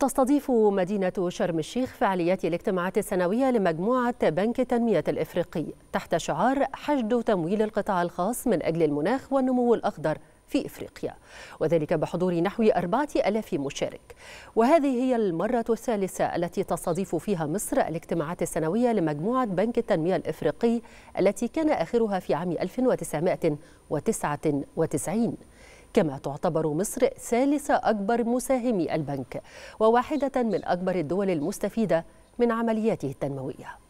تستضيف مدينة شرم الشيخ فعاليات الاجتماعات السنوية لمجموعة بنك التنمية الإفريقي تحت شعار حشد تمويل القطاع الخاص من أجل المناخ والنمو الأخضر في إفريقيا وذلك بحضور نحو أربعة ألاف مشارك وهذه هي المرة الثالثة التي تستضيف فيها مصر الاجتماعات السنوية لمجموعة بنك التنمية الإفريقي التي كان آخرها في عام 1999 كما تعتبر مصر ثالث أكبر مساهمي البنك وواحدة من أكبر الدول المستفيدة من عملياته التنموية